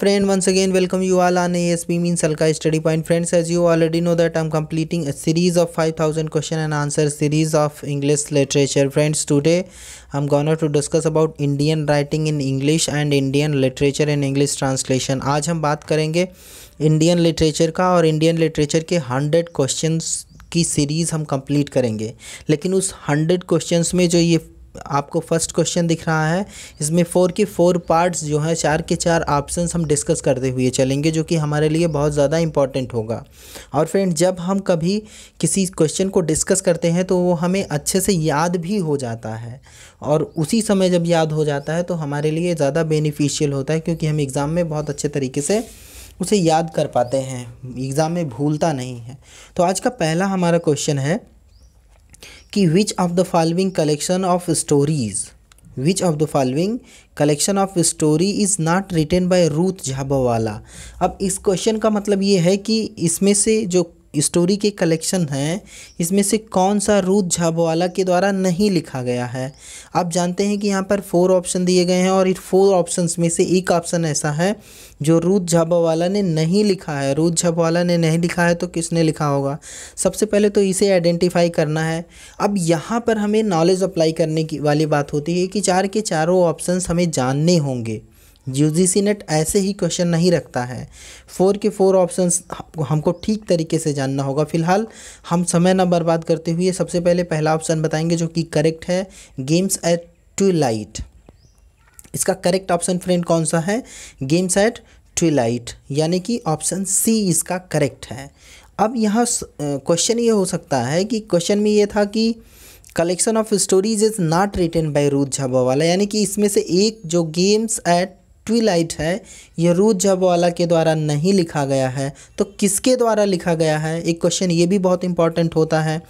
friend once again welcome you all on S B मीन सलका study point friends as you already know that I am completing series of five thousand question and answer series of English literature friends today I am gonna to discuss about Indian writing in English and Indian literature in English translation आज हम बात करेंगे Indian literature का और Indian literature के hundred question की series हम complete करेंगे लेकिन उस हंड्रेड क्वेश्चन में जो ये आपको फर्स्ट क्वेश्चन दिख रहा है इसमें फ़ोर के फोर पार्ट्स जो है चार के चार ऑप्शंस हम डिस्कस करते हुए चलेंगे जो कि हमारे लिए बहुत ज़्यादा इंपॉर्टेंट होगा और फ्रेंड जब हम कभी किसी क्वेश्चन को डिस्कस करते हैं तो वो हमें अच्छे से याद भी हो जाता है और उसी समय जब याद हो जाता है तो हमारे लिए ज़्यादा बेनिफिशियल होता है क्योंकि हम एग्ज़ाम में बहुत अच्छे तरीके से उसे याद कर पाते हैं एग्ज़ाम में भूलता नहीं है तो आज का पहला हमारा क्वेश्चन है कि which of the following collection of stories which of the following collection of story is not written by Ruth Jhabvala अब इस क्वेश्चन का मतलब ये है कि इसमें से जो स्टोरी के कलेक्शन हैं इसमें से कौन सा रूद झाबवाला के द्वारा नहीं लिखा गया है आप जानते हैं कि यहाँ पर फोर ऑप्शन दिए गए हैं और इन फोर ऑप्शंस में से एक ऑप्शन ऐसा है जो रूद झाबवाला ने नहीं लिखा है रूद झाबवाला ने नहीं लिखा है तो किसने लिखा होगा सबसे पहले तो इसे आइडेंटिफाई करना है अब यहाँ पर हमें नॉलेज अप्लाई करने की वाली बात होती है कि चार के चारों ऑप्शन हमें जानने होंगे जी नेट ऐसे ही क्वेश्चन नहीं रखता है फोर के फोर ऑप्शंस हमको ठीक तरीके से जानना होगा फिलहाल हम समय ना बर्बाद करते हुए सबसे पहले पहला ऑप्शन बताएंगे जो कि करेक्ट है गेम्स एट टू लाइट इसका करेक्ट ऑप्शन फ्रेंड कौन सा है गेम्स एट टू लाइट यानी कि ऑप्शन सी इसका करेक्ट है अब यहाँ क्वेश्चन ये हो सकता है कि क्वेश्चन में ये था कि collection of stories is not written by Ruth Jhabvala यानी कि इसमें से एक जो गेम्स एट ट्विलाइट है ये रूज जबवाला के द्वारा नहीं लिखा गया है तो किसके द्वारा लिखा गया है एक क्वेश्चन ये भी बहुत इंपॉर्टेंट होता है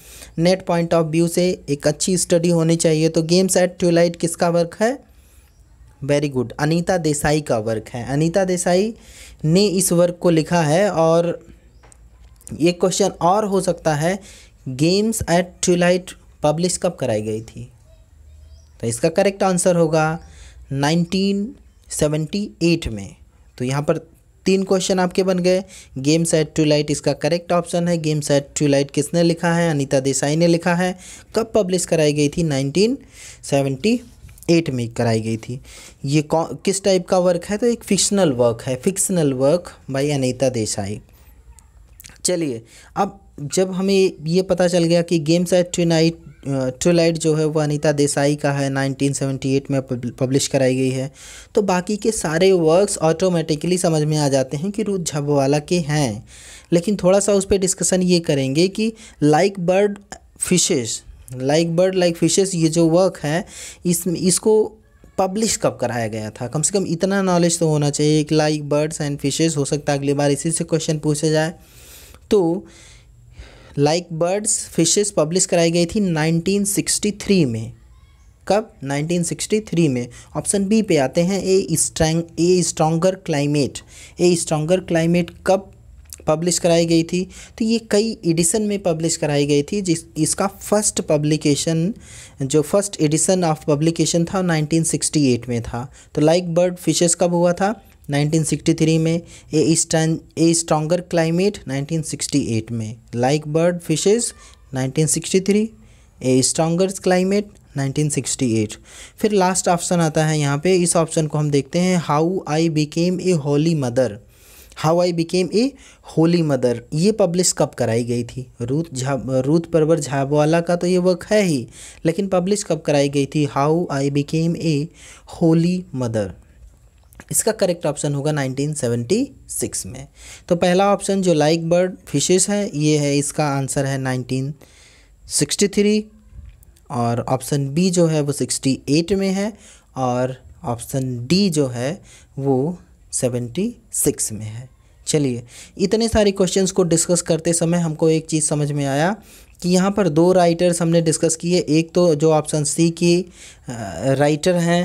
नेट पॉइंट ऑफ व्यू से एक अच्छी स्टडी होनी चाहिए तो गेम्स एट ट्विलाइट किसका वर्क है वेरी गुड अनीता देसाई का वर्क है अनीता देसाई ने इस वर्क को लिखा है और ये क्वेश्चन और हो सकता है गेम्स एट ट्विलाइट पब्लिश कब कराई गई थी तो इसका करेक्ट आंसर होगा नाइनटीन सेवेंटी एट में तो यहाँ पर तीन क्वेश्चन आपके बन गए गेम सेट टू लाइट इसका करेक्ट ऑप्शन है गेम सेट टू लाइट किसने लिखा है अनीता देसाई ने लिखा है कब पब्लिश कराई गई थी 1978 में कराई गई थी ये किस टाइप का वर्क है तो एक फिक्शनल वर्क है fictional work by Anita Desai चलिए अब जब हमें ये पता चल गया कि गेम्स एट ट्यूनाइट लाइट जो है वो अनीता देसाई का है 1978 में पब्लिश कराई गई है तो बाकी के सारे वर्क्स ऑटोमेटिकली समझ में आ जाते हैं कि रूद झबवाला के हैं लेकिन थोड़ा सा उस पर डिस्कशन ये करेंगे कि like bird fishes like bird like fishes ये जो वर्क है इस इसको पब्लिश कब कराया गया था कम से कम इतना नॉलेज तो होना चाहिए कि लाइक बर्ड्स एंड फिशेज हो सकता है अगली बार इसी से क्वेश्चन पूछा जाए तो लाइक बर्ड्स फिशेस पब्लिश कराई गई थी 1963 में कब 1963 में ऑप्शन बी पे आते हैं a strong a stronger climate a stronger climate कब पब्लिश कराई गई थी तो ये कई एडिशन में पब्लिश कराई गई थी जिस इसका फर्स्ट पब्लिकेशन जो फर्स्ट एडिशन ऑफ पब्लिकेशन था 1968 में था तो लाइक बर्ड फिशेस कब हुआ था 1963 में ए ए स्ट्रॉन्गर क्लाइमेट 1968 में like bird fishes 1963 a stronger climate 1968 फिर लास्ट ऑप्शन आता है यहाँ पे इस ऑप्शन को हम देखते हैं how I became a holy mother how I became a holy mother ये पब्लिश कब कराई गई थी रूथ झा रूथ परवर झाबवाला का तो ये वर्क है ही लेकिन पब्लिश कब कराई गई थी how I became a holy mother इसका करेक्ट ऑप्शन होगा 1976 में तो पहला ऑप्शन जो लाइक बर्ड फिशेस है ये है इसका आंसर है 1963 और ऑप्शन बी जो है वो 68 में है और ऑप्शन डी जो है वो 76 में है चलिए इतने सारे क्वेश्चंस को डिस्कस करते समय हमको एक चीज़ समझ में आया कि यहाँ पर दो राइटर्स हमने डिस्कस किए एक तो जो ऑप्शन सी की राइटर हैं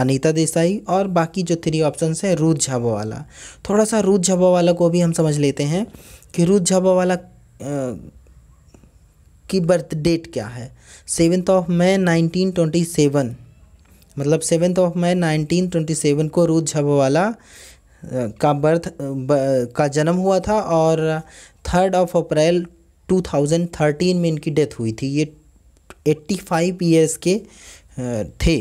अनीता देसाई और बाकी जो थ्री ऑप्शन है रूद झाबावाला थोड़ा सा रूद झाबावाला को भी हम समझ लेते हैं कि रूद झाबावाला की बर्थ डेट क्या है seventh of May nineteen twenty seven मतलब seventh of May nineteen twenty seven को रूद झाबावाला का बर्थ ब, का जन्म हुआ था और third of April two thousand thirteen में इनकी डेथ हुई थी ये एट्टी फाइव ईयर्स के थे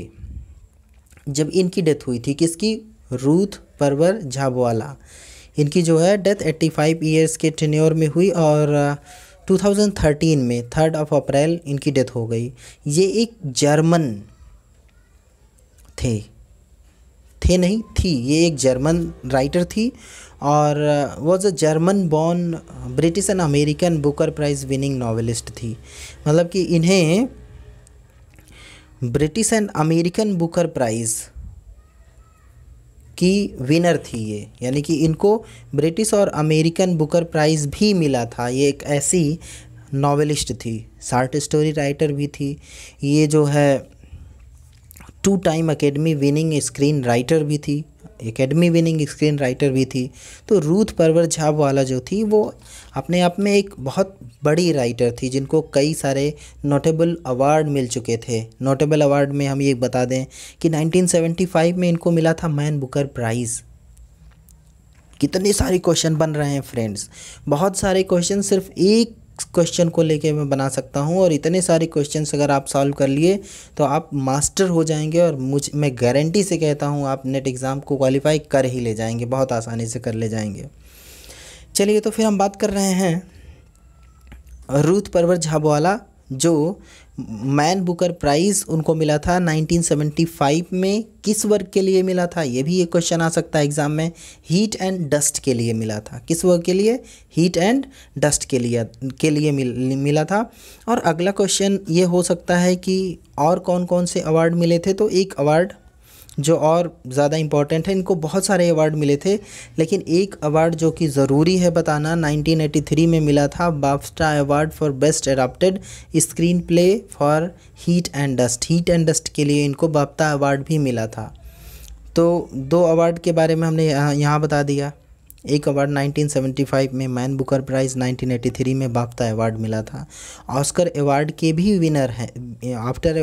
जब इनकी डेथ हुई थी किसकी रूथ परवर झाबवाला इनकी जो है डेथ 85 ईयर्स के टेन्योर में हुई और 2013 में थर्ड ऑफ अप्रैल इनकी डेथ हो गई ये एक जर्मन थे थे नहीं थी ये एक जर्मन राइटर थी और was a German born British and American Booker prize winning novelist थी मतलब कि इन्हें British and American Booker prize की विनर थी ये यानी कि इनको ब्रिटिश और अमेरिकन बुकर प्राइज़ भी मिला था ये एक ऐसी नॉवेलिस्ट थी शार्ट स्टोरी राइटर भी थी ये जो है two time academy winning screenwriter भी थी एकेडमी विनिंग स्क्रीन राइटर भी थी तो रूथ परवर झाब वाला जो थी वो अपने आप में एक बहुत बड़ी राइटर थी जिनको कई सारे नोटेबल अवार्ड मिल चुके थे नोटेबल अवार्ड में हम ये बता दें कि 1975 में इनको मिला था मैन बुकर प्राइज़ कितने सारे क्वेश्चन बन रहे हैं फ्रेंड्स बहुत सारे क्वेश्चन सिर्फ एक क्वेश्चन को लेके मैं बना सकता हूँ और इतने सारे क्वेश्चंस अगर आप सॉल्व कर लिए तो आप मास्टर हो जाएंगे और मुझ मैं गारंटी से कहता हूँ आप नेट एग्ज़ाम को क्वालिफाई कर ही ले जाएंगे बहुत आसानी से कर ले जाएंगे चलिए तो फिर हम बात कर रहे हैं रूथ परवर झाबवाला जो मैन बुकर प्राइज़ उनको मिला था 1975 में किस वर्क के लिए मिला था ये भी एक क्वेश्चन आ सकता है एग्ज़ाम में हीट एंड डस्ट के लिए मिला था किस वर्क के लिए हीट एंड डस्ट के लिए के लिए मिल, मिला था और अगला क्वेश्चन ये हो सकता है कि और कौन कौन से अवार्ड मिले थे तो एक अवार्ड जो और ज़्यादा इम्पॉर्टेंट है इनको बहुत सारे अवार्ड मिले थे लेकिन एक अवार्ड जो कि ज़रूरी है बताना 1983 में मिला था BAFTA award for best adapted screenplay for heat and dust heat and dust के लिए इनको बाफ्टा अवार्ड भी मिला था तो दो अवार्ड के बारे में हमने यहाँ यहाँ बता दिया एक अवार्ड 1975 में मैन बुकर प्राइज़ 1983 में बाफ्ता अवार्ड मिला था ऑस्कर अवार्ड के भी विनर हैं आफ्टर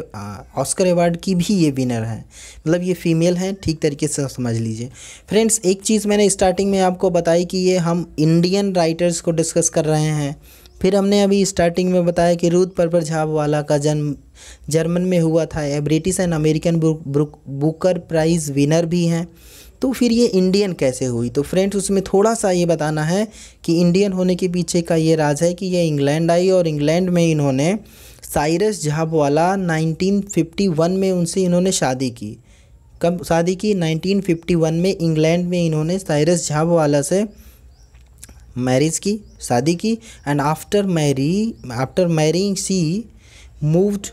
ऑस्कर अवार्ड की भी ये विनर हैं मतलब ये फीमेल हैं ठीक तरीके से समझ लीजिए फ्रेंड्स एक चीज़ मैंने स्टार्टिंग में आपको बताई कि ये हम इंडियन राइटर्स को डिस्कस कर रहे हैं फिर हमने अभी स्टार्टिंग में बताया कि रूद परपर वाला का जन्म जर्मन में हुआ था British and American book Booker prize winner भी हैं तो फिर ये इंडियन कैसे हुई तो फ्रेंड्स उसमें थोड़ा सा ये बताना है कि इंडियन होने के पीछे का ये राज है कि ये इंग्लैंड आई और इंग्लैंड में इन्होंने साइरस जहाब वाला 1951 में उनसे इन्होंने शादी की कब शादी की 1951 में इंग्लैंड में इन्होंने साइरस झाब वाला से मैरिज की शादी की and after marry after marrying she moved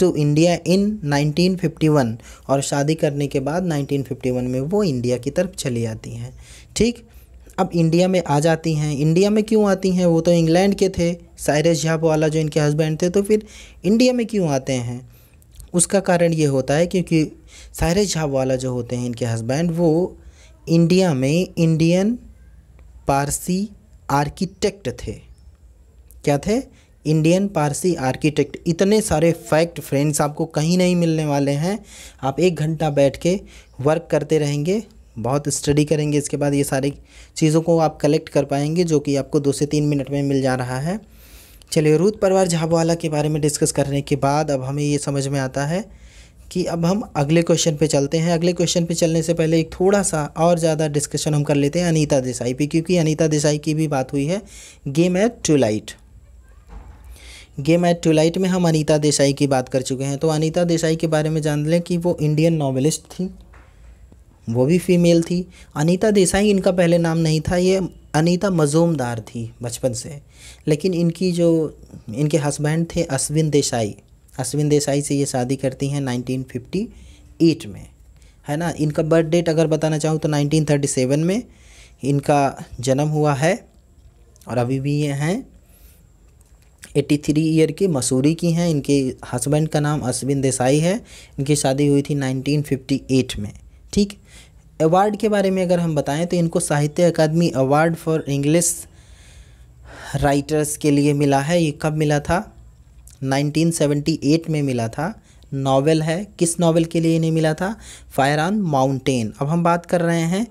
to India in 1951 और शादी करने के बाद 1951 में वो इंडिया की तरफ चली आती हैं ठीक अब इंडिया में आ जाती हैं इंडिया में क्यों आती हैं वो तो इंग्लैंड के थे साइरस झाप वाला जो इनके हस्बैंड थे तो फिर इंडिया में क्यों आते हैं उसका कारण ये होता है क्योंकि साइरस झाप वाला जो होते हैं इनके हस्बैंड वो इंडिया में इंडियन पारसी आर्किटेक्ट थे क्या थे इंडियन पारसी आर्किटेक्ट इतने सारे फैक्ट फ्रेंड्स आपको कहीं नहीं मिलने वाले हैं आप एक घंटा बैठ के वर्क करते रहेंगे बहुत स्टडी करेंगे इसके बाद ये सारी चीज़ों को आप कलेक्ट कर पाएंगे जो कि आपको दो से तीन मिनट में मिल जा रहा है चलिए रूद परवार झाबवाला के बारे में डिस्कस करने के बाद अब हमें ये समझ में आता है कि अब हम अगले क्वेश्चन पे चलते हैं अगले क्वेश्चन पे चलने से पहले एक थोड़ा सा और ज़्यादा डिस्कशन हम कर लेते हैं अनीता देसाई पे क्योंकि अनीता देसाई की भी बात हुई है game at twilight game at twilight में हम अनीता देसाई की बात कर चुके हैं तो अनीता देसाई के बारे में जान लें कि वो इंडियन नॉवलिस्ट थी वो भी फीमेल थी अनीता देसाई इनका पहले नाम नहीं था ये अनीता मजूमदार थी बचपन से लेकिन इनकी जो इनके हस्बैंड थे अश्विन देसाई अश्विन देसाई से ये शादी करती हैं 1958 में है ना इनका बर्थ डेट अगर बताना चाहूँ तो 1937 में इनका जन्म हुआ है और अभी भी ये हैं 83 ईयर की मसूरी की हैं इनके हस्बैंड का नाम अश्विन देसाई है इनकी शादी हुई थी 1958 में ठीक अवार्ड के बारे में अगर हम बताएं तो इनको Sahitya Akademi award for English writers के लिए मिला है ये कब मिला था 1978 में मिला था नॉवल है किस नावल के लिए इन्हें मिला था फायर ऑन माउंटेन अब हम बात कर रहे हैं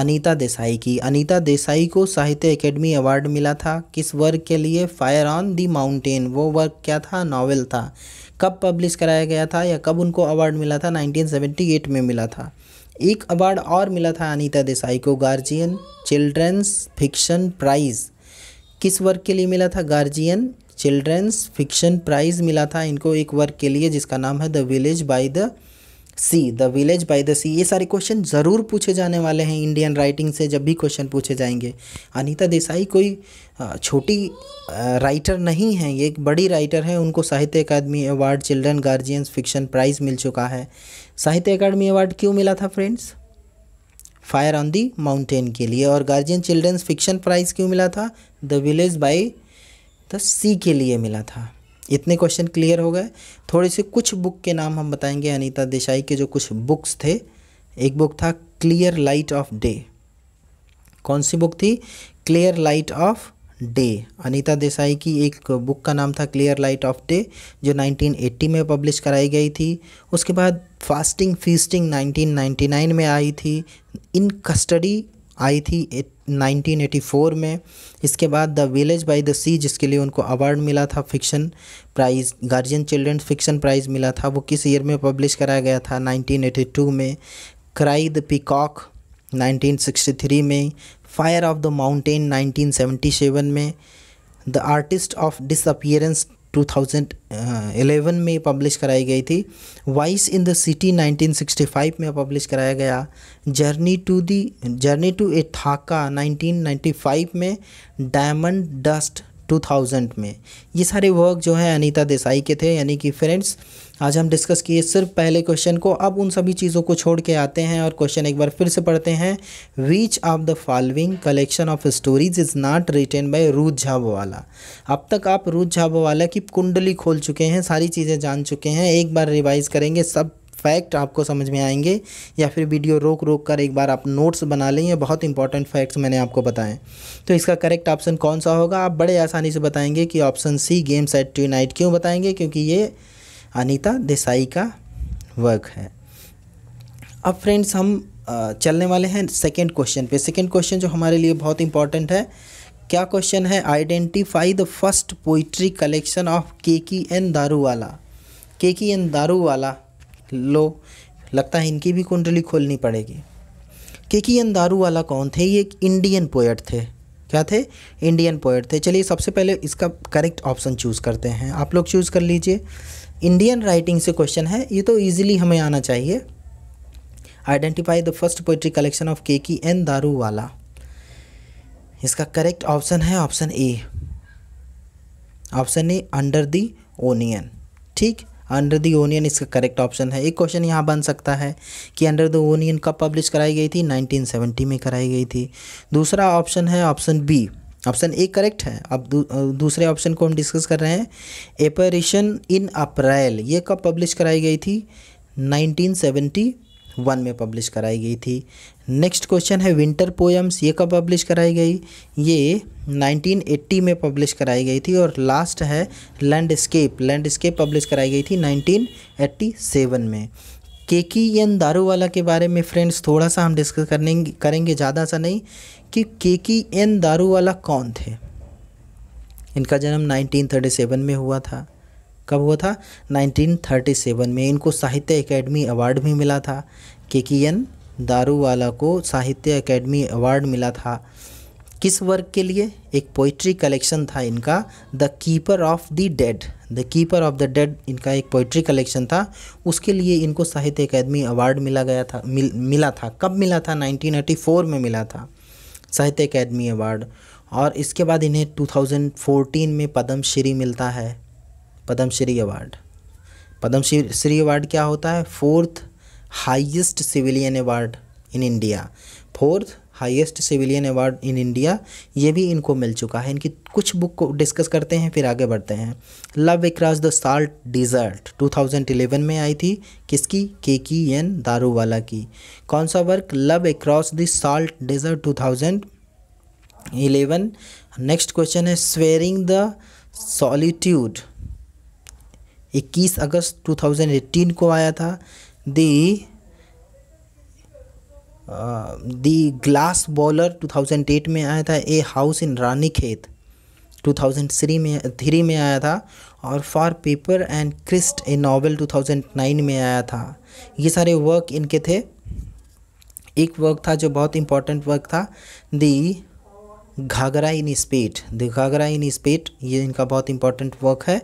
अनीता देसाई की अनीता देसाई को साहित्य अकेडमी अवार्ड मिला था किस वर्क के लिए फायर ऑन दी माउंटेन वो वर्क क्या था नावल था कब पब्लिश कराया गया था या कब उनको अवार्ड मिला था 1978 में मिला था एक अवार्ड और मिला था अनीता देसाई को गार्जियन चिल्ड्रंस फिक्शन प्राइज़ किस वर्क के लिए मिला था गार्जियन चिल्ड्रेंस फिक्शन प्राइज मिला था इनको एक वर्क के लिए जिसका नाम है the village by the sea the village by the sea ये सारे क्वेश्चन ज़रूर पूछे जाने वाले हैं इंडियन राइटिंग से जब भी क्वेश्चन पूछे जाएंगे अनीता देसाई कोई छोटी राइटर नहीं है ये एक बड़ी राइटर है उनको Sahitya Akademi award children guardians fiction prize मिल चुका है साहित्य अकादमी अवार्ड क्यों मिला था friends fire on the mountain के लिए और गार्जियन चिल्ड्रंस फिक्शन प्राइज़ क्यों मिला था द विलेज बाई तो सी के लिए मिला था इतने क्वेश्चन क्लियर हो गए थोड़े से कुछ बुक के नाम हम बताएंगे अनीता देसाई के जो कुछ बुक्स थे एक बुक था क्लियर लाइट ऑफ डे कौन सी बुक थी clear light of day Anita Desai की एक बुक का नाम था क्लियर लाइट ऑफ डे जो 1980 में पब्लिश कराई गई थी उसके बाद फास्टिंग फीसटिंग 1999 में आई थी इन कस्टडी आई थी 1984 में इसके बाद the village by the sea जिसके लिए उनको अवार्ड मिला था fiction prize Guardian children fiction prize मिला था वो किस ईयर में पब्लिश कराया गया था 1982 में क्राई द पिकॉक 1963 में फायर ऑफ द माउंटेन 1977 में the artist of disappearance 2011 uh, में पब्लिश कराई गई थी वाइस इन द सिटी 1965 में पब्लिश कराया गया journey to the journey to Ithaca 1995 में डायमंड डस्ट 2000 में ये सारे वर्क जो है अनीता देसाई के थे यानी कि फ्रेंड्स आज हम डिस्कस किए सिर्फ पहले क्वेश्चन को अब उन सभी चीज़ों को छोड़ के आते हैं और क्वेश्चन एक बार फिर से पढ़ते हैं which of the following collection of stories is not written by Ruth Jhabvala अब तक आप रूद झाबोवाला की कुंडली खोल चुके हैं सारी चीज़ें जान चुके हैं एक बार रिवाइज़ करेंगे सब फैक्ट आपको समझ में आएंगे या फिर वीडियो रोक रोक कर एक बार आप नोट्स बना लें बहुत इंपॉर्टेंट फैक्ट्स मैंने आपको बताएं तो इसका करेक्ट ऑप्शन कौन सा होगा आप बड़े आसानी से बताएंगे कि option C games at twilight क्यों बताएंगे क्योंकि ये अनिता देसाई का वर्क है अब फ्रेंड्स हम चलने वाले हैं सेकेंड क्वेश्चन पे सेकेंड क्वेश्चन जो हमारे लिए बहुत इंपॉर्टेंट है क्या क्वेश्चन है identify the first poetry collection of Keki N Daruwalla के की एन वाला लो लगता है इनकी भी कुंडली खोलनी पड़ेगी केकी दारू वाला कौन थे ये एक इंडियन पोएट थे क्या थे इंडियन पोएट थे चलिए सबसे पहले इसका करेक्ट ऑप्शन चूज़ करते हैं आप लोग चूज़ कर लीजिए इंडियन राइटिंग से क्वेश्चन है ये तो ईजिली हमें आना चाहिए identify the first poetry collection of Keki N Daruwalla इसका करेक्ट ऑप्शन है option A option A under the onion ठीक अंडर द ओनियन इसका करेक्ट ऑप्शन है एक क्वेश्चन यहाँ बन सकता है कि अंडर द ओनियन कब पब्लिश कराई गई थी 1970 में कराई गई थी दूसरा ऑप्शन है option B option A correct है अब दू, दूसरे ऑप्शन को हम डिस्कस कर रहे हैं एपरेशन इन अप्रैल ये कब पब्लिश कराई गई थी वन में पब्लिश कराई गई थी नेक्स्ट क्वेश्चन है विंटर पोएम्स ये कब पब्लिश कराई गई ये 1980 में पब्लिश कराई गई थी और लास्ट है लैंडस्केप लैंडस्केप पब्लिश कराई गई थी 1987 में केकी एन दारूवाला के बारे में फ्रेंड्स थोड़ा सा हम डिस्कस करने करेंगे ज़्यादा सा नहीं कि केकी एन दारूवाला कौन थे इनका जन्म नाइनटीन में हुआ था कब हुआ था 1937 में इनको साहित्य अकेडमी अवार्ड भी मिला था के के एन दारूवाला को साहित्य एकेडमी अवार्ड मिला था किस वर्क के लिए एक पोइट्री कलेक्शन था इनका the keeper of the dead the keeper of the dead इनका एक पोइट्री कलेक्शन था उसके लिए इनको साहित्य अकेदमी अवार्ड मिला गया था मिल, मिला था कब मिला था 1984 में मिला था साहित्य अकेदमी अवार्ड और इसके बाद इन्हें 2014 में पद्मश्री मिलता है पद्मश्री अवार्ड पद्मश्री अवार्ड क्या होता है fourth highest civilian award in India fourth highest civilian award in India ये भी इनको मिल चुका है इनकी कुछ बुक को डिस्कस करते हैं फिर आगे बढ़ते हैं love across the salt desert 2011 में आई थी किसकी के की एन दारूवाला की कौन सा work love across the salt desert 2011 next question है स्वेरिंग द सॉलीट्यूड इक्कीस अगस्त 2018 को आया था दी दी ग्लास बॉलर 2008 में आया था ए हाउस इन रानी खेत 2003 में थ्री में आया था और for pepper and Christ a novel 2009 में आया था ये सारे वर्क इनके थे एक वर्क था जो बहुत इम्पोर्टेंट वर्क था the Ghaghra in spate the Ghaghra in spate ये इनका बहुत इंपॉर्टेंट वर्क है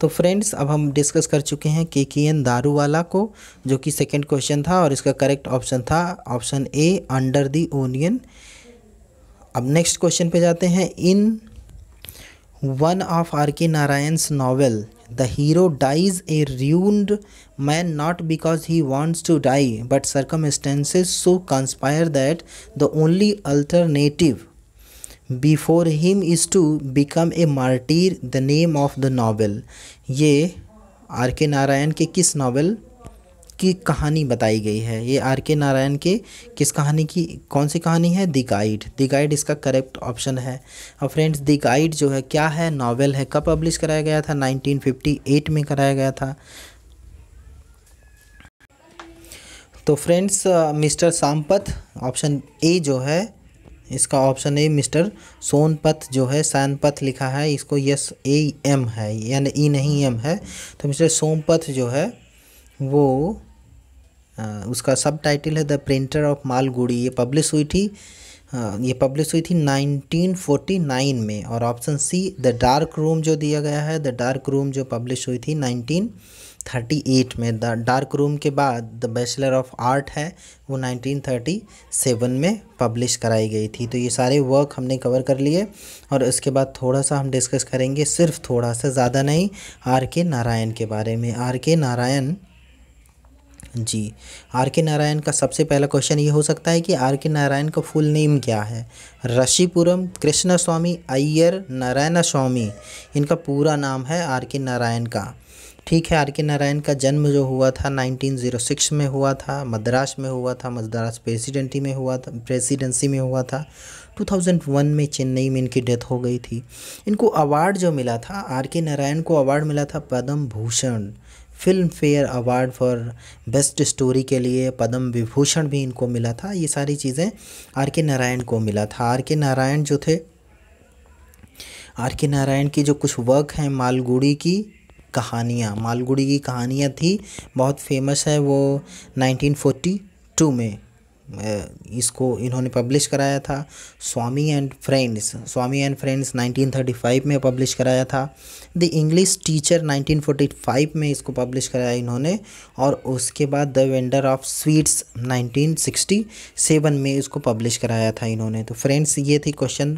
तो फ्रेंड्स अब हम डिस्कस कर चुके हैं के के एन दारू वाला को जो कि सेकंड क्वेश्चन था और इसका करेक्ट ऑप्शन था option A under the onion अब नेक्स्ट क्वेश्चन पे जाते हैं in one of R K Narayan novel the hero dies a ruined man not because he wants to die but circumstances so conspire that the only alternative before him is to become a martyr the name of the novel ये R K Narayan के किस novel की कहानी बताई गई है ये R K Narayan के किस कहानी की कौन सी कहानी है दी गाइड दि गाइड इसका करेक्ट ऑप्शन है और फ्रेंड्स दी गाइड जो है क्या है नावल है कब पब्लिश कराया गया था 1958 में कराया गया था तो friends Mr Sampath option A जो है इसका ऑप्शन ए मिस्टर सोनपथ जो है सैनपथ लिखा है इसको यस ए एम है यानी ई e नहीं एम है तो मिस्टर सोमपथ जो है वो आ, उसका सब टाइटल है द प्रिंटर ऑफ मालगुड़ी ये पब्लिश हुई थी आ, ये पब्लिश हुई थी 1949 में और option C the dark room जो दिया गया है द डार्क रूम जो पब्लिश हुई थी नाइनटीन 1938 में द डार्क रूम के बाद द बैचलर ऑफ आर्ट है वो 1937 में पब्लिश कराई गई थी तो ये सारे वर्क हमने कवर कर लिए और इसके बाद थोड़ा सा हम डिस्कस करेंगे सिर्फ थोड़ा सा ज़्यादा नहीं आर के नारायण के बारे में are K Narayan ji are K Narayan का सबसे पहला क्वेश्चन ये हो सकता है कि आर के नारायण का फुल नेम क्या है रशिपुरम कृष्णा स्वामी अय्यर नारायण स्वामी इनका पूरा नाम है आर के नारायण का ठीक है आर के नारायण का जन्म जो हुआ था 1906 में हुआ था मद्रास में हुआ था मद्रास प्रेसिडेंटी में हुआ था प्रेसिडेंसी में हुआ था 2001 में चेन्नई में इनकी डेथ हो गई थी इनको अवार्ड जो मिला था आर के नारायण को अवार्ड मिला था Padma Bhushan Filmfare award for best story के लिए पद्म विभूषण भी इनको मिला था ये सारी चीज़ें आर के नारायण को मिला था आर के नारायण जो थे आर के नारायण की जो कुछ वर्क हैं मालगुड़ी की कहानियाँ मालगुडी की कहानियाँ थी बहुत फेमस है वो 1942 में इसको इन्होंने पब्लिश कराया था Swami and friends Swami and friends 1935 में पब्लिश कराया था द इंग्लिश टीचर 1945 में इसको पब्लिश कराया इन्होंने और उसके बाद द वेंडर ऑफ स्वीट्स 1967 में इसको पब्लिश कराया था इन्होंने तो फ्रेंड्स ये थी क्वेश्चन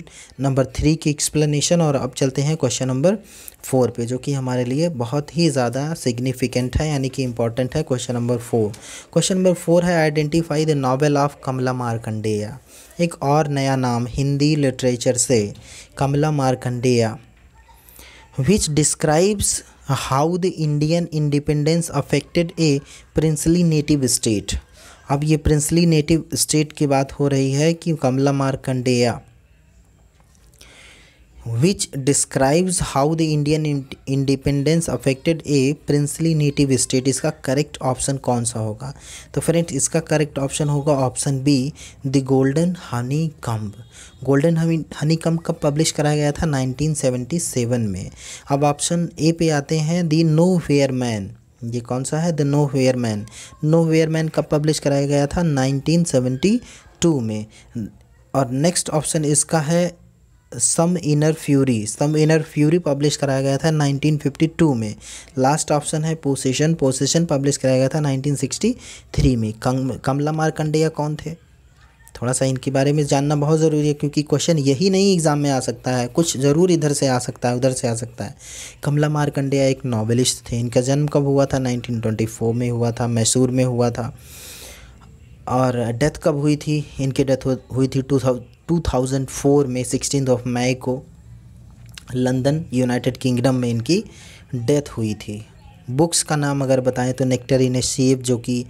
नंबर थ्री की एक्सप्लेनेशन और अब चलते हैं क्वेश्चन नंबर फोर पे जो कि हमारे लिए बहुत ही ज़्यादा सिग्निफिकेंट है यानी कि इंपॉर्टेंट है question number four question number four है identify the novel of Kamala Markandaya एक और नया नाम हिंदी लिटरेचर से Kamala Markandaya which describes how the Indian independence affected a princely native state अब ये प्रिंसली नेटिव स्टेट की बात हो रही है कि Kamala Markandaya which describes how the Indian independence affected a princely native state इसका करेक्ट ऑप्शन कौन सा होगा तो फ्रेंड्स इसका करेक्ट ऑप्शन होगा option B the golden honeycomb golden honeycomb कब पब्लिश कराया गया था नाइनटीन सेवेंटी सेवन में अब ऑप्शन ए पे आते हैं दी नो वेयर मैन ये कौन सा है the nowhere man nowhere man कब पब्लिश कराया गया था नाइनटीन सेवेंटी टू में और नेक्स्ट ऑप्शन इसका है some inner fury some inner fury publish कराया गया था 1952 में लास्ट ऑप्शन है पोसेशन पोसेशन पब्लिश कराया गया था 1963 में कम, कमला मार्कंडेया कौन थे थोड़ा सा इनके बारे में जानना बहुत ज़रूरी है क्योंकि क्वेश्चन यही नहीं एग्ज़ाम में आ सकता है कुछ ज़रूर इधर से आ सकता है उधर से आ सकता है कमला मारकंडिया एक नॉवलिस्ट थे इनका जन्म कब हुआ था 1924 में हुआ था मैसूर में हुआ था और डेथ कब हुई थी इनकी डेथ हुई थी टू 2004 में सिक्सटीन ऑफ मई को लंदन यूनाइटेड किंगडम में इनकी डेथ हुई थी बुक्स का नाम अगर बताएं तो नेक्टर इन सीव जो कि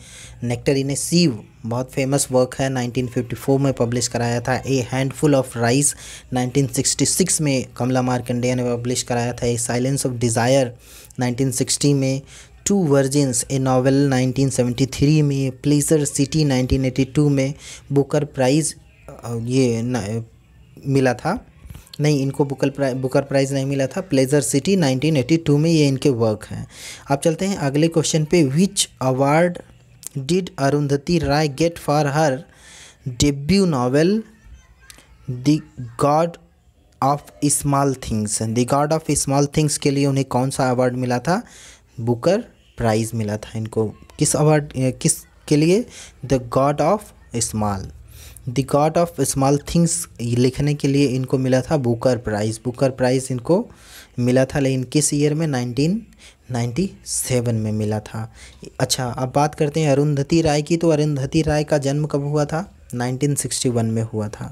नेक्टर इन सीव बहुत फेमस वर्क है 1954 में पब्लिश कराया था ए हैंडफुल ऑफ राइस 1966 में कमला मार्कंडिया ने पब्लिश कराया था ए साइलेंस ऑफ डिज़ायर 1960 में टू वर्जिन्स ए नावल 1973 में प्लेसर सिटी 1982 में बुकर प्राइज़ ये मिला था नहीं इनको बुकल प्राइ बुकर प्राइज़ नहीं मिला था प्लेजर सिटी 1982 में ये इनके वर्क हैं आप चलते हैं अगले क्वेश्चन पे which award did Arundhati Roy get for her debut novel the god of small things the god of small things के लिए उन्हें कौन सा अवार्ड मिला था बुकर प्राइज़ मिला था इनको किस अवार्ड किस के लिए the god of small the god of small things लिखने के लिए इनको मिला था बुकर प्राइज़ बुकर प्राइज़ इनको मिला था लेकिन किस ईयर में 1997 में मिला था अच्छा अब बात करते हैं अरुंधति राय की तो अरुंधति राय का जन्म कब हुआ था 1961 में हुआ था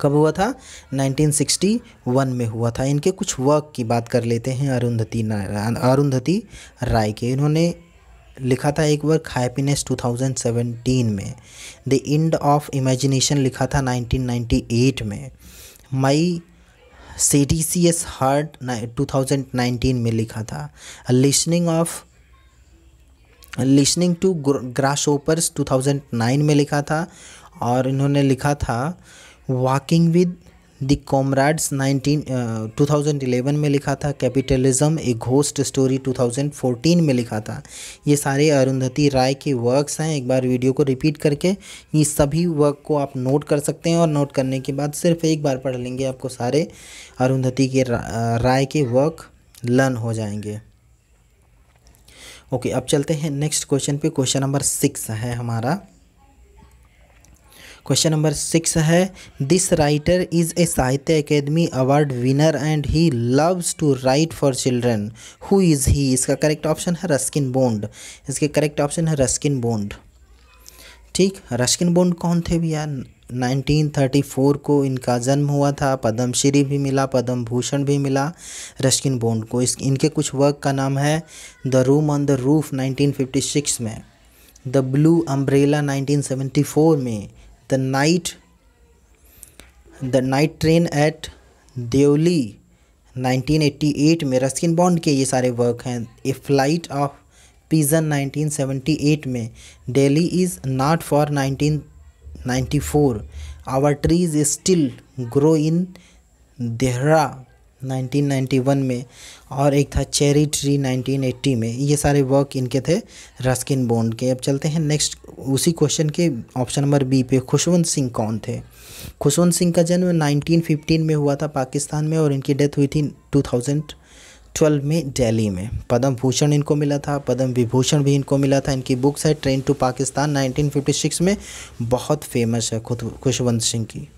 कब हुआ था 1961 में हुआ था इनके कुछ वर्क की बात कर लेते हैं अरुंधति अरुंधति राय के इन्होंने लिखा था एक वर्क हैप्पीनेस 2017 में द इंड ऑफ इमेजिनेशन लिखा था 1998 में माई एस हार्ट 2019 में लिखा था listening of listening to grasshoppers 2009 में लिखा था और इन्होंने लिखा था walking with the comrades nineteen two thousand में लिखा था capitalism a ghost story two thousand fourteen में लिखा था ये सारे अरुंधति राय के वर्क्स हैं एक बार वीडियो को रिपीट करके ये सभी वर्क को आप नोट कर सकते हैं और नोट करने के बाद सिर्फ एक बार पढ़ लेंगे आपको सारे अरुंधति के राय के वर्क लर्न हो जाएंगे ओके अब चलते हैं नेक्स्ट क्वेश्चन पे क्वेश्चन नंबर सिक्स है हमारा क्वेश्चन नंबर सिक्स है this writer is a Sahitya Akademi award winner and he loves to write for children who is he इसका करेक्ट ऑप्शन है रस्किन बोंड इसके करेक्ट ऑप्शन है रस्किन बोंड ठीक Ruskin Bond कौन थे भैया 1934 को इनका जन्म हुआ था पद्मश्री भी मिला पद्म भूषण भी मिला रस्किन बोंड को इस इनके कुछ वर्क का नाम है the room on the roof 1956 में द ब्लू अम्ब्रेला 1974 में the night the night train at Deoli 1988 में रस्किन बॉन्ड के ये सारे वर्क हैं ए फ्लाइट ऑफ पिजन 1978 में Delhi is not far 1994 our trees still grow in Dehra 1991 में और एक था चेरी ट्री 1980 में ये सारे वर्क इनके थे रस्किन बॉन्ड के अब चलते हैं नेक्स्ट उसी क्वेश्चन के ऑप्शन नंबर बी पे खुशवंत सिंह कौन थे खुशवंत सिंह का जन्म 1915 में हुआ था पाकिस्तान में और इनकी डेथ हुई थी 2012 में दिल्ली में पद्म भूषण इनको मिला था पद्म विभूषण भी इनको मिला था इनकी बुक्स है ट्रेन टू पाकिस्तान नाइनटीन में बहुत फेमस है खुद खुशवंत सिंह की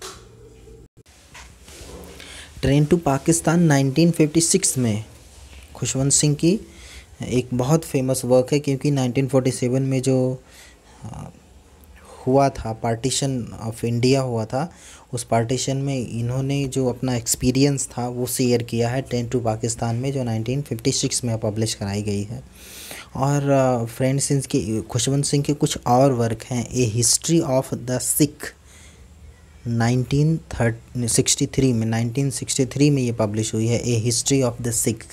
ट्रेन टू पाकिस्तान 1956 में खुशवंत सिंह की एक बहुत फेमस वर्क है क्योंकि 1947 में जो हुआ था पार्टीशन ऑफ इंडिया हुआ था उस पार्टीशन में इन्होंने जो अपना एक्सपीरियंस था वो शेयर किया है ट्रेन टू पाकिस्तान में जो 1956 में पब्लिश कराई गई है और फ्रेंड्स इनकी खुशवंत सिंह के कुछ और वर्क हैं a history of the Sikh nineteen thirty sixty three में नाइनटीन सिक्सटी थ्री में ये पब्लिश हुई है a history of the Sikh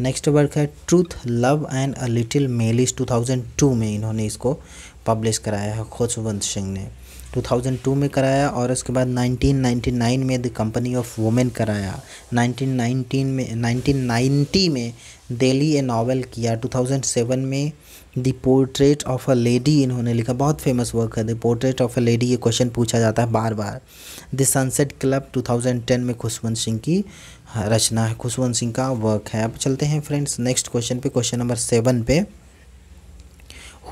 next work है truth love and a little malice 2002 में इन्होंने इसको पब्लिश कराया है खुशवंत सिंह ने 2002 में कराया और उसके बाद 1999 में द कंपनी ऑफ वुमेन कराया 1919 में 1990 में दिल्ली ए नावल किया 2007 में the portrait of a lady इन्होंने लिखा बहुत फेमस वर्क है the portrait of a lady ये क्वेश्चन पूछा जाता है बार बार द सनसेट क्लब 2010 में खुशवंत सिंह की रचना है खुशवंत सिंह का वर्क है अब चलते हैं फ्रेंड्स नेक्स्ट क्वेश्चन पे क्वेश्चन नंबर सेवन पे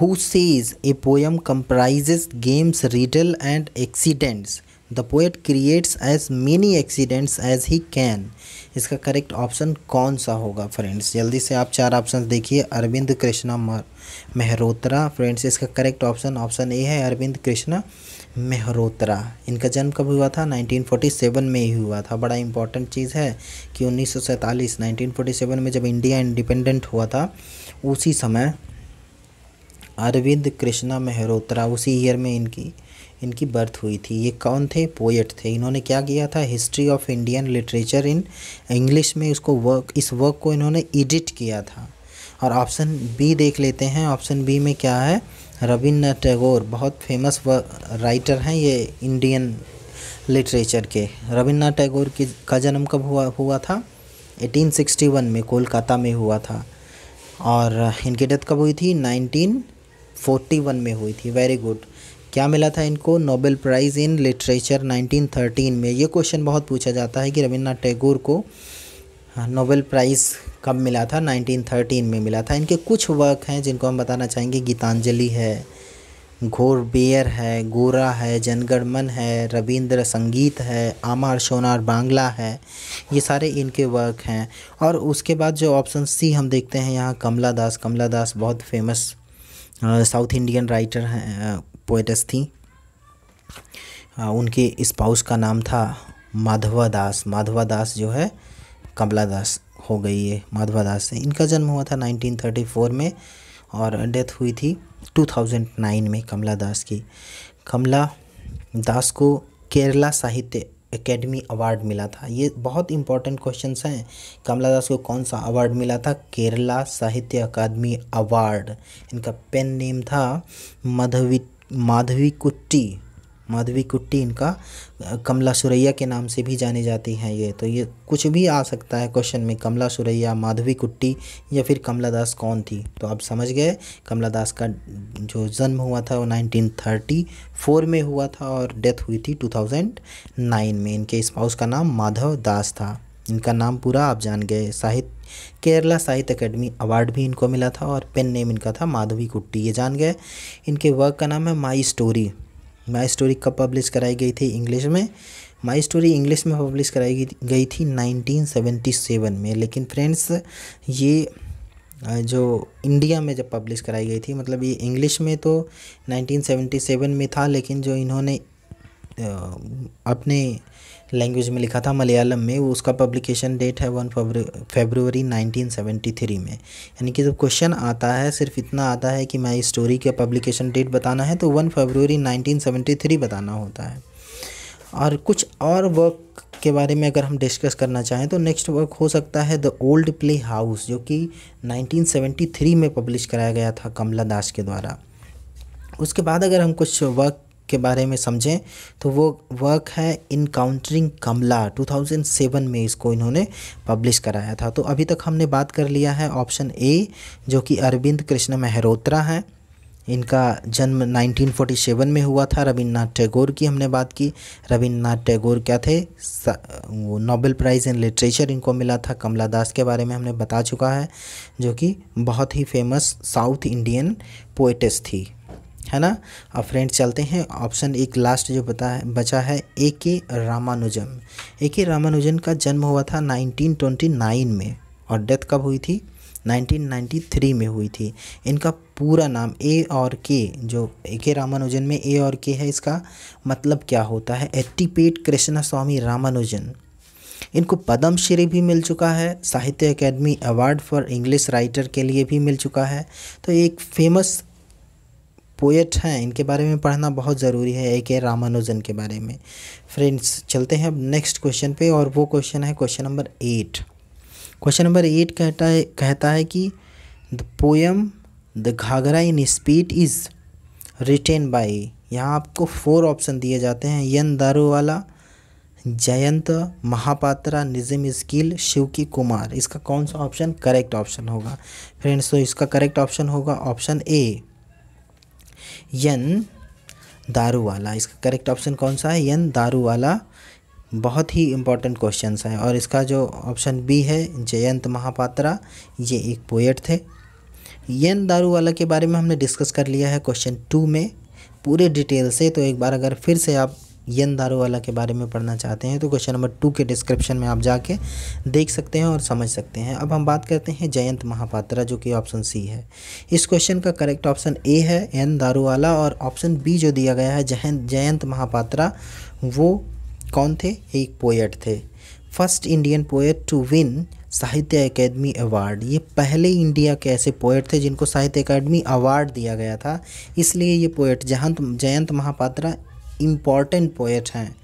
who says a poem comprises games riddle and accidents the poet creates as many accidents as he can इसका करेक्ट ऑप्शन कौन सा होगा फ्रेंड्स जल्दी से आप चार ऑप्शन देखिए अरविंद कृष्णा मेहरोत्रा फ्रेंड्स इसका करेक्ट ऑप्शन ऑप्शन ए है अरविंद कृष्णा मेहरोत्रा इनका जन्म कब हुआ था 1947 में ही हुआ था बड़ा इंपॉर्टेंट चीज़ है कि 1947 1947 में जब इंडिया इंडिपेंडेंट हुआ था उसी समय अरविंद कृष्णा मेहरोत्रा उसी ईयर में इनकी इनकी बर्थ हुई थी ये कौन थे पोएट थे इन्होंने क्या किया था history of Indian literature in English में इसको वर्क इस वर्क को इन्होंने एडिट किया था और ऑप्शन बी देख लेते हैं ऑप्शन बी में क्या है रविन्द्रनाथ टैगोर बहुत फेमस राइटर हैं ये इंडियन लिटरेचर के रविन्द्रनाथ टैगोर की का जन्म कब हुआ हुआ था 1861 में कोलकाता में हुआ था और इनकी डेथ कब हुई थी 1941 में हुई थी वेरी गुड क्या मिला था इनको नोबेल प्राइज़ इन लिटरेचर 1913 में ये क्वेश्चन बहुत पूछा जाता है कि रविन्द्रनाथ टैगोर को नोबेल हाँ, प्राइज़ कब मिला था 1913 में मिला था इनके कुछ वर्क हैं जिनको हम बताना चाहेंगे गीतांजलि है घोर बेयर है गोरा है जनगणमन है रविंद्र संगीत है आमार सोनार बांग्ला है ये सारे इनके वर्क हैं और उसके बाद जो ऑप्शन सी हम देखते हैं यहाँ कमला दास कमला दास बहुत फेमस साउथ इंडियन राइटर हैं पोइटस थी उनके स्पाउस का नाम था माधवा दास माधवा दास जो है कमला दास हो गई है माधवा दास से इनका जन्म हुआ था 1934 में और डेथ हुई थी 2009 में कमला दास की कमला दास को केरला साहित्य एकेडमी अवार्ड मिला था ये बहुत इंपॉर्टेंट क्वेश्चंस हैं कमला दास को कौन सा अवार्ड मिला था केरला साहित्य अकादमी अवार्ड इनका पेन नेम था मधवी माधवी कुट्टी माधवी कुट्टी इनका कमला सुरैया के नाम से भी जानी जाती हैं ये तो ये कुछ भी आ सकता है क्वेश्चन में कमला सुरैया माधवी कुट्टी या फिर कमला दास कौन थी तो आप समझ गए कमला दास का जो जन्म हुआ था वो 1934 में हुआ था और डेथ हुई थी 2009 में इनके स्पाउस का नाम माधव दास था इनका नाम पूरा आप जान गए साहित्य केरला साहित्य अकेडमी अवार्ड भी इनको मिला था और पेन नेम इनका था माधवी कुट्टी ये जान गए इनके वर्क का नाम है माई स्टोरी माई स्टोरी कब पब्लिश कराई गई थी इंग्लिश में माई स्टोरी इंग्लिश में पब्लिश कराई गई थी 1977 में लेकिन फ्रेंड्स ये जो इंडिया में जब पब्लिश कराई गई थी मतलब ये इंग्लिश में तो 1977 में था लेकिन जो इन्होंने अपने लैंग्वेज में लिखा था मलयालम में उसका पब्लिकेशन डेट है वन फेब्रुवरी 1973 में यानी कि जब क्वेश्चन आता है सिर्फ इतना आता है कि मैं स्टोरी का पब्लिकेशन डेट बताना है तो वन सेवेंटी 1973 बताना होता है और कुछ और वर्क के बारे में अगर हम डिस्कस करना चाहें तो नेक्स्ट वर्क हो सकता है द ओल्ड प्ले हाउस जो कि नाइनटीन में पब्लिश कराया गया था कमला दास के द्वारा उसके बाद अगर हम कुछ वर्क के बारे में समझें तो वो वर्क है इनकाउंटरिंग कमला 2007 में इसको इन्होंने पब्लिश कराया था तो अभी तक हमने बात कर लिया है ऑप्शन ए जो कि अरविंद कृष्ण मेहरोत्रा हैं इनका जन्म 1947 में हुआ था रविन्द्रनाथ टैगोर की हमने बात की रविन्द्रनाथ टैगोर क्या थे वो नोबेल प्राइज़ इन लिटरेचर इनको मिला था कमला दास के बारे में हमने बता चुका है जो कि बहुत ही फेमस साउथ इंडियन पोइटिस थी है ना अब फ्रेंड चलते हैं ऑप्शन एक लास्ट जो बता है बचा है ए के रामानुजन ए के रामानुजन का जन्म हुआ था 1929 में और डेथ कब हुई थी 1993 में हुई थी इनका पूरा नाम ए और के जो ए के रामानुजन में ए और के है इसका मतलब क्या होता है एट्टीपेट कृष्णा स्वामी रामानुजन इनको पद्मश्री भी मिल चुका है Sahitya Akademi award for English writer के लिए भी मिल चुका है तो एक फेमस पोएट हैं इनके बारे में पढ़ना बहुत ज़रूरी है ए के रामानुजन के बारे में फ्रेंड्स चलते हैं अब नेक्स्ट क्वेश्चन पे और वो क्वेश्चन है question number eight question number eight कहता है कहता है कि the poem the Ghaghra in speed is written by यहाँ आपको फोर ऑप्शन दिए जाते हैं यन दारूवाला जयंत महापात्रा निज़म स्किल की कुमार इसका कौन सा ऑप्शन करेक्ट ऑप्शन होगा फ्रेंड्स तो इसका करेक्ट ऑप्शन होगा option A N Daruwalla इसका करेक्ट ऑप्शन कौन सा है यन दारू वाला बहुत ही इम्पोर्टेंट क्वेश्चन है और इसका जो ऑप्शन बी है जयंत महापात्रा ये एक पोएट थे यन दारू वाला के बारे में हमने डिस्कस कर लिया है क्वेश्चन टू में पूरे डिटेल से तो एक बार अगर फिर से आप यन दारूवाला के बारे में पढ़ना चाहते हैं तो क्वेश्चन नंबर टू के डिस्क्रिप्शन में आप जाके देख सकते हैं और समझ सकते हैं अब हम बात करते हैं जयंत महापात्रा जो कि ऑप्शन सी है इस क्वेश्चन का करेक्ट ऑप्शन ए है एन दारूवाला और ऑप्शन बी जो दिया गया है जयंत जयंत महापात्रा वो कौन थे एक पोएट थे first Indian poet to win Sahitya Akademi award ये पहले इंडिया के ऐसे पोएट थे जिनको साहित्य अकेडमी अवार्ड दिया गया था इसलिए ये poet Jayanta Jayanta Mahapatra important poet हैं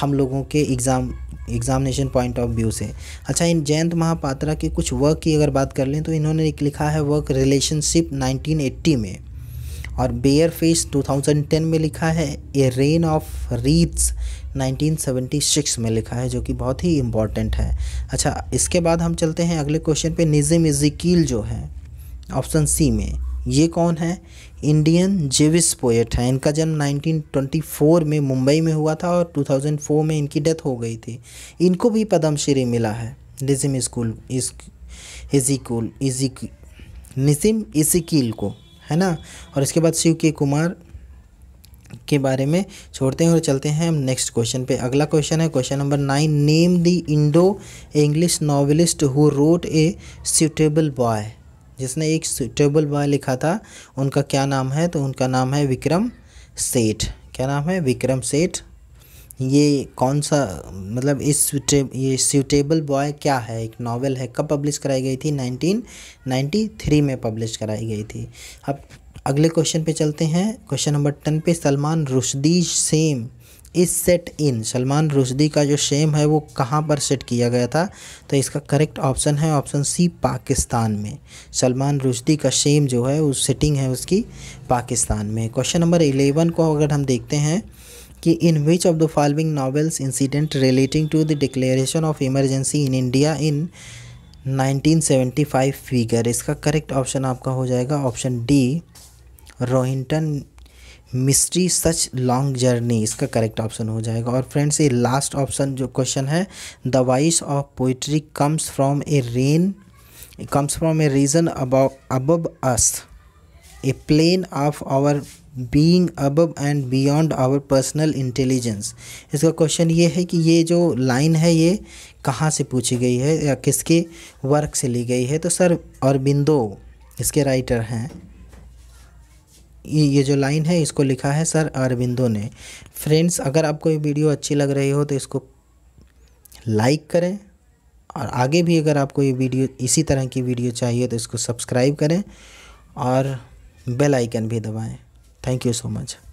हम लोगों के exam examination point of view से अच्छा इन जयंत महापात्रा के कुछ वर्क की अगर बात कर लें तो इन्होंने एक लिखा है वर्क रिलेशनशिप 1980 में और बेयर फेस 2010 में लिखा है ए रेन ऑफ रीथ्स 1976 में लिखा है जो कि बहुत ही इम्पॉर्टेंट है अच्छा इसके बाद हम चलते हैं अगले क्वेश्चन पे निज़म इजिकील जो है ऑप्शन सी में ये कौन है इंडियन जेविस पोएट हैं इनका जन्म 1924 में मुंबई में हुआ था और 2004 में इनकी डेथ हो गई थी इनको भी पद्मश्री मिला है निज़िम स्कूल इस इजिकुल इजिक निज़िम इसिकील को है ना और इसके बाद शिव के कुमार के बारे में छोड़ते हैं और चलते हैं हम नेक्स्ट क्वेश्चन पे अगला क्वेश्चन है question number nine name the Indo English novelist who wrote a suitable boy जिसने एक सुटेबल बॉय लिखा था उनका क्या नाम है तो उनका नाम है विक्रम सेठ क्या नाम है विक्रम सेठ ये कौन सा मतलब इस ये सूटेबल बॉय क्या है एक नावल है कब पब्लिश कराई गई थी 1993 में पब्लिश कराई गई थी अब अगले क्वेश्चन पे चलते हैं क्वेश्चन नंबर टेन पे Salman Rushdie shame is set in Salman Rushdie का जो शेम है वो कहाँ पर सेट किया गया था तो इसका करेक्ट ऑप्शन है ऑप्शन सी पाकिस्तान में सलमान रुशदी का शेम जो है उस सेटिंग है उसकी पाकिस्तान में क्वेश्चन नंबर इलेवन को अगर हम देखते हैं कि in which of the following novels incident relating to the declaration of emergency in India in 1975 figure इसका करेक्ट ऑप्शन आपका हो जाएगा option D Rohinton Mistry such long journey इसका करेक्ट ऑप्शन हो जाएगा और फ्रेंड्स ये लास्ट ऑप्शन जो क्वेश्चन है the voice of poetry comes from a rain comes from a region above us a plane of our being above and beyond our personal intelligence इसका question ये है कि ये जो line है ये कहाँ से पूछी गई है या किसके वर्क से ली गई है तो सर और बिंदो इसके राइटर हैं ये जो लाइन है इसको लिखा है सर अरविंदो ने फ्रेंड्स अगर आपको ये वीडियो अच्छी लग रही हो तो इसको लाइक करें और आगे भी अगर आपको ये वीडियो इसी तरह की वीडियो चाहिए तो इसको सब्सक्राइब करें और बेल आइकन भी दबाएं थैंक यू सो मच